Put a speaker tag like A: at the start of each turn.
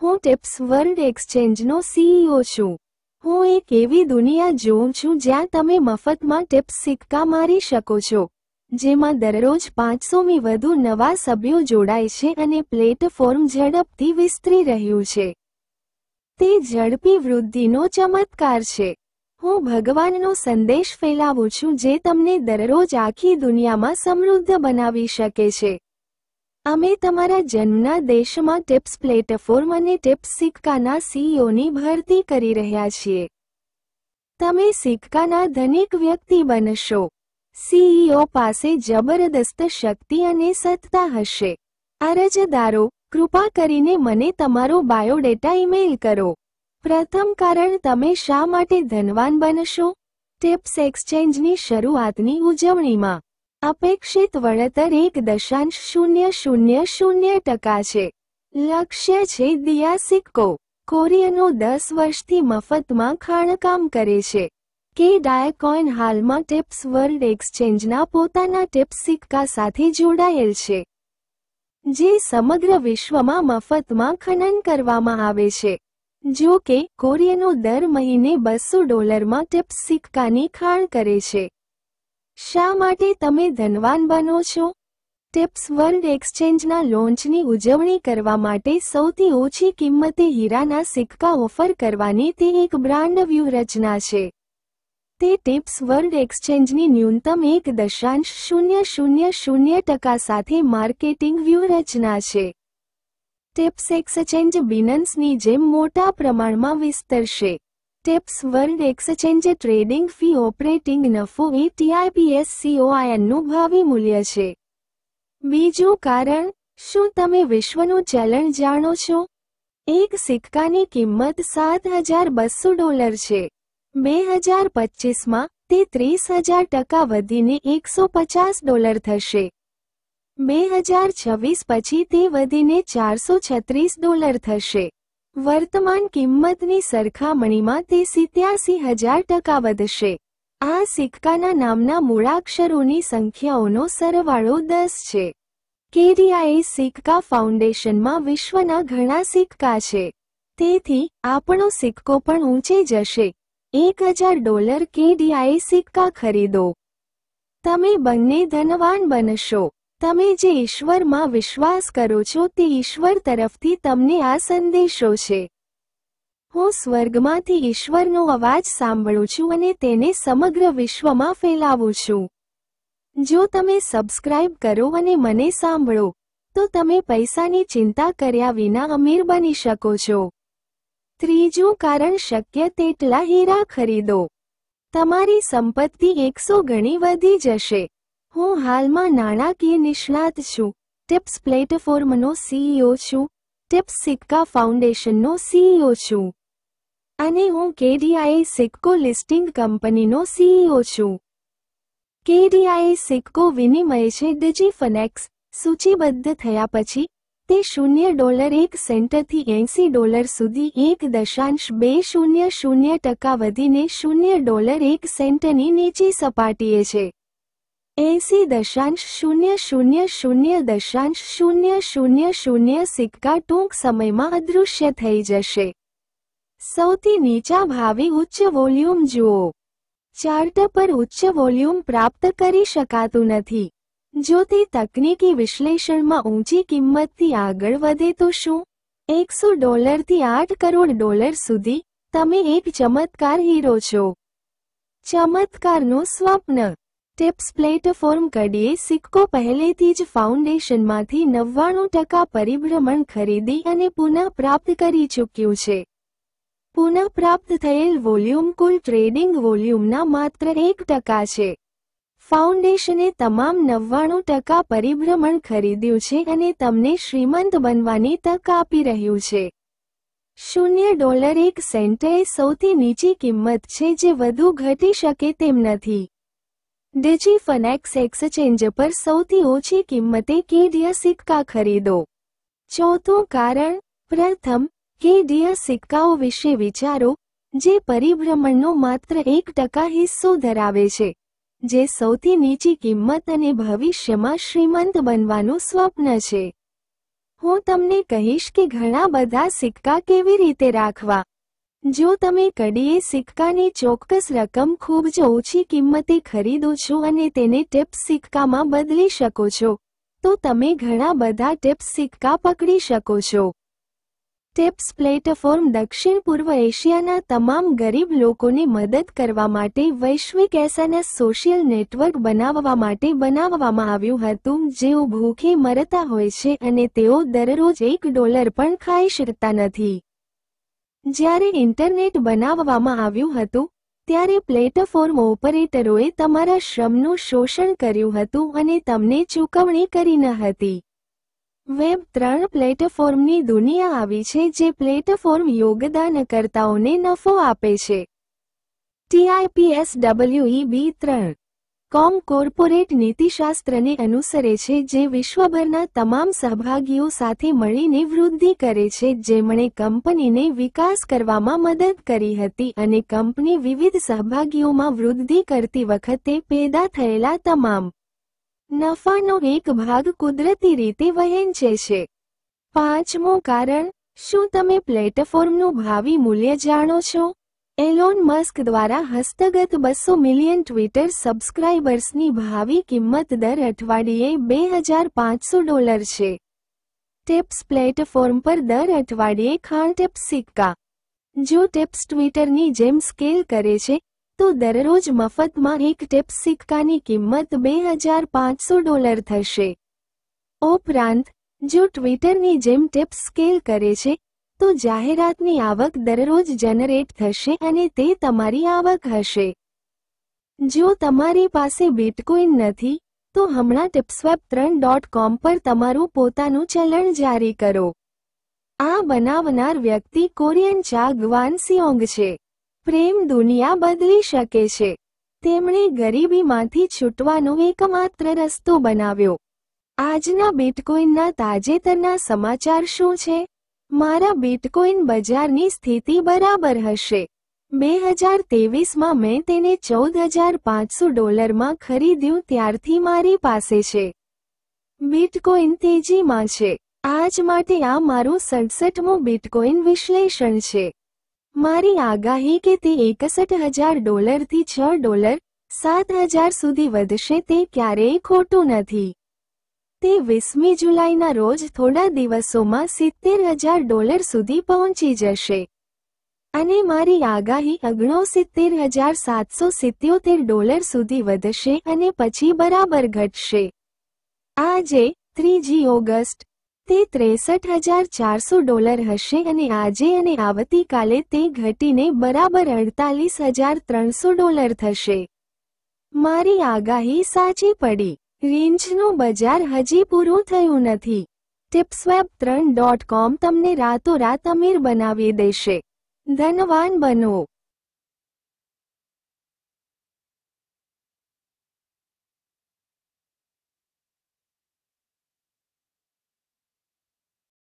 A: હું Tips World એક્સચેન્જનો CEO e છું હું એક એવી દુનિયા જોઉં છું જ્યાં તમે મફતમાં ટિપ્સ સિક્કા મારી શકો છો જેમાં દરરોજ પાંચસોમી વધુ નવા સભ્યો જોડાય છે અને પ્લેટફોર્મ ઝડપથી વિસ્તરી રહ્યું છે તે ઝડપી વૃદ્ધિનો ચમત્કાર છે હું ભગવાનનો સંદેશ ફેલાવું છું જે તમને દરરોજ આખી દુનિયામાં સમૃદ્ધ બનાવી શકે છે અમે તમારા જન્મના દેશમાં ટિપ્સ પ્લેટફોર્મ અને ટિપ્સ સિક્કાના સીઈઓની ભરતી કરી રહ્યા છીએ તમે સિક્કાના ધનિક વ્યક્તિ બનશો સીઈઓ પાસે જબરદસ્ત શક્તિ અને સત્તા હશે અરજદારો કૃપા કરીને મને તમારો બાયોડેટા ઈમેલ કરો પ્રથમ કારણ તમે શા માટે ધનવાન બનશો ટિપ્સ એક્સચેન્જની શરૂઆતની ઉજવણીમાં અપેક્ષિત વળતર એક દશાંશ શૂન્ય શૂન્ય શૂન્ય ટકા છે લક્ષ્ય છે દિયા સિક્કો કોરિયનો દસ વર્ષથી મફતમાં ખાણકામ કરે છે કે ડાયકોઇન હાલમાં ટિપ્સ વર્લ્ડ એક્સચેન્જના પોતાના ટિપ્સ સિક્કા સાથે જોડાયેલ છે જે સમગ્ર વિશ્વમાં મફતમાં ખનન કરવામાં આવે છે જો કે કોરિયનો દર મહિને બસો ડોલરમાં ટિપ્સ સિક્કાની ખાણ કરે છે શા માટે તમે ધનવાન બનો છો ટિપ્સ વર્લ્ડ એક્સચેન્જના લોન્ચની ઉજવણી કરવા માટે સૌથી ઓછી કિંમતે હીરાના સિક્કા ઓફર કરવાની તે એક બ્રાન્ડ વ્યૂહરચના છે તે ટિપ્સ વર્લ્ડ એક્સચેન્જની ન્યૂનતમ એક દશાંશ શૂન્ય શૂન્ય શૂન્ય ટકા સાથે માર્કેટિંગ વ્યૂહરચના છે ટિપ્સ એક્સચેન્જ બિનન્સની જેમ મોટા પ્રમાણમાં વિસ્તરશે Tips World Exchange trading fee operating નફો એ ટીઆઈપીએસ સીઓઆઈએનનું મૂલ્ય છે બીજું કારણ શું તમે વિશ્વનું ચલણ જાણો છો એક સિક્કાની કિંમત સાત હજાર બસો ડોલર છે બે હજાર પચીસમાં તે ત્રીસ હજાર ટકા વધીને એકસો પચાસ ડોલર થશે બે હજાર છવ્વીસ પછી તે વધીને ચારસો છત્રીસ ડોલર થશે વર્તમાન કિંમતની સરખામણીમાં તે સિત્યાસી હજાર ટકા વધશે આ સિક્કાના નામના મૂળાક્ષરોની સંખ્યાઓનો સરવાળો દસ છે કેરિયા સિક્કા ફાઉન્ડેશનમાં વિશ્વના ઘણા સિક્કા છે તેથી આપણો સિક્કો પણ ઊંચે જશે એક હજાર ડોલર કેડીઆઈ સિક્કા ખરીદો તમે બંને ધનવાન બનશો તમે જે ઈશ્વરમાં વિશ્વાસ કરો છો તે ઈશ્વર તરફથી તમને આ સંદેશો છે હું સ્વર્ગમાંથી ઈશ્વરનો અવાજ સાંભળું છું અને તેને સમગ્ર વિશ્વમાં ફેલાવું છું જો તમે સબસ્ક્રાઇબ કરો અને મને સાંભળો તો તમે પૈસાની ચિંતા કર્યા વિના અમીર બની શકો છો ત્રીજું કારણ શક્ય તેટલા હીરા ખરીદો તમારી સંપત્તિ એકસો ગણી વધી જશે હું હાલમાં નાણાકીય નિષ્ણાત છું ટિપ્સ પ્લેટફોર્મનો સીઈઓ e છું ટિપ્સ સિક્કા ફાઉન્ડેશનનો સીઈઓ e છું અને હું કેડીઆઈ સિક્કો લિસ્ટિંગ કંપનીનો સીઈઓ e છું કેડીઆઈ સિક્કો વિનિમય છે ડિજીફનેક્સ સૂચિબદ્ધ થયા પછી તે શૂન્ય ડોલર એક સેન્ટરથી એંસી ડોલર સુધી એક દશાંશ બે શૂન્ય શૂન્ય ટકા વધીને શૂન્ય ડોલર એક સેન્ટની નીચી સપાટીએ છે એસી દશાંશ શૂન્ય શૂન્ય શૂન્ય દશાંશ શૂન્ય શૂન્ય શૂન્ય સિક્કા ટૂંક સમયમાં અદૃશ્ય થઈ જશે સૌથી નીચા ભાવિ ઉચ્ચ વોલ્યુમ જુઓ ચાર્ટ પર ઉચ્ચ વોલ્યુમ પ્રાપ્ત કરી શકાતું નથી જો તે તકનીકી વિશ્લેષણમાં ઊંચી કિંમતથી આગળ વધે તો શું એકસો ડોલરથી આઠ કરોડ ડોલર સુધી તમે એક ચમત્કાર હીરો છો ચમત્કારનું સ્વપ્ન ટિપ્સ પ્લેટફોર્મ કડીએ સિક્કો પહેલેથી જ ફાઉન્ડેશનમાંથી નવ્વાણું ટકા પરિભ્રમણ ખરીદી અને પુનઃપ્રાપ્ત કરી ચૂક્યું છે પુનઃપ્રાપ્ત થયેલ વોલ્યુમ કુલ ટ્રેડિંગ વોલ્યુમના માત્ર એક ટકા છે ફાઉન્ડેશને તમામ નવ્વાણું ટકા પરિભ્રમણ ખરીદ્યું છે અને તમને શ્રીમંત બનવાની તક આપી રહ્યું છે શૂન્ય ડોલર એક સેન્ટએ સૌથી નીચી કિંમત છે જે વધુ ઘટી શકે તેમ નથી ડીજી ફનેક્સ એક્સચેન્જ પર સૌથી ઓછી કિંમતે કેડિયા સિક્કા ખરીદો ચોથું કારણ પ્રથમ કેડિયા સિક્કાઓ વિશે વિચારો જે પરિભ્રમણનો માત્ર એક ટકા હિસ્સો ધરાવે છે જે સૌથી નીચી કિંમત અને ભવિષ્યમાં શ્રીમંત બનવાનું સ્વપ્ન છે હું તમને કહીશ કે ઘણા બધા સિક્કા કેવી રીતે રાખવા જો તમે કડીએ સિક્કાની ચોક્કસ રકમ ખૂબ જ ઓછી કિંમતે ખરીદો છો અને તેને ટેપ્સ સિક્કામાં બદલી શકો છો તો તમે ઘણા બધા ટેપ્સ સિક્કા પકડી શકો છો ટેપ્સ પ્લેટફોર્મ દક્ષિણ પૂર્વ એશિયાના તમામ ગરીબ લોકોને મદદ કરવા માટે વૈશ્વિક એસએનએસ સોશિયલ નેટવર્ક બનાવવા માટે બનાવવામાં આવ્યું હતું જેઓ ભૂખે મરતા હોય છે અને તેઓ દરરોજ એક ડોલર પણ ખાઈ શકતા નથી જ્યારે ઇન્ટરનેટ બનાવવામાં આવ્યું હતું ત્યારે પ્લેટફોર્મ ઓપરેટરોએ તમારા શ્રમનું શોષણ કર્યું હતું અને તમને ચૂકવણી કરી ન હતી વેબ ત્રણ પ્લેટફોર્મની દુનિયા આવી છે જે પ્લેટફોર્મ યોગદાનકર્તાઓને નફો આપે છે ટીઆઈપીએસ ડબલ્યુઈ બી ત્રણ કોમ કોર્પોરેટ નીતિશાસ્ત્રને અનુસરે છે જે વિશ્વભરના તમામ સહભાગીઓ સાથે મળીને વૃદ્ધિ કરે છે જેમણે કંપનીને વિકાસ કરવામાં મદદ કરી હતી અને કંપની વિવિધ સહભાગીઓમાં વૃદ્ધિ કરતી વખતે પેદા થયેલા તમામ નફાનો એક ભાગ કુદરતી રીતે વહેંચે છે પાંચમું કારણ શું તમે પ્લેટફોર્મનું ભાવિ મૂલ્ય જાણો છો એલોન મસ્ક દ્વારા હસ્તગત બસો મિલિયન ટ્વિટર સબ્સ્ક્રાઇબર્સની ભાવિ કિંમત દર અઠવાડિયે બે હજાર પાંચસો ડોલર છે ટેપ્સ પ્લેટફોર્મ પર દર અઠવાડિયે ખાણ ટેપ્સ સિક્કા જો ટેપ્સ ટ્વિટરની જેમ સ્કેલ કરે છે તો દરરોજ મફતમાં એક ટેપ્સ સિક્કાની કિંમત બે હજાર પાંચસો ડોલર થશે ઉપરાંત જો ટ્વિટરની જેમ ટેપ સ્કેલ કરે છે તો જાહેરાતની આવક દરરોજ જનરેટ થશે અને તે તમારી આવક હશે જો તમારી પાસે બિટકોઈન નથી તો હમણાં ટિપ્સવેબ ત્રણ ડોટ કોમ પર તમારું પોતાનું ચલણ જારી કરો આ બનાવનાર વ્યક્તિ કોરિયન ચા ગ્વાન સિયોંગ છે પ્રેમ દુનિયા બદલી શકે છે તેમણે ગરીબીમાંથી છૂટવાનો એકમાત્ર રસ્તો બનાવ્યો આજના બિટકોઇનના તાજેતરના સમાચાર શું છે મારા બિટકોઇન બજારની સ્થિતિ બરાબર હશે બે હજાર તેવીસમાં મેં તેને ચૌદ હજાર પાંચસો ડોલરમાં ખરીદ્યું ત્યારથી મારી પાસે છે બિટકોઇન તેજીમાં છે આજ માટે આ મારું સડસઠમું બિટકોઇન વિશ્લેષણ છે મારી આગાહી કે તે એકસઠ હજાર ડોલરથી છ ડોલર સાત હજાર સુધી વધશે તે ક્યારેય ખોટું નથી તે વીસમી જુલાઈના રોજ થોડા દિવસોમાં સિત્તેર હજાર ડોલર સુધી પહોંચી જશે અને મારી આગાહી ઓગણસિત્તેર હજાર સાતસો સિત્યોતેર ડોલર સુધી વધશે અને પછી બરાબર ઘટશે આજે ત્રીજી ઓગસ્ટ તે ત્રેસઠ હજાર ચારસો ડોલર હશે અને આજે અને આવતીકાલે તે ઘટીને બરાબર અડતાલીસ હજાર ત્રણસો ડોલર થશે મારી આગાહી સાચી પડી રેન્જનું બજાર હજી પૂરું થયું નથી ટિપ્સવેબ ત્રણ ડોટ કોમ તમને રાતોરાત અમીર બનાવી દેશે ધનવાન બનો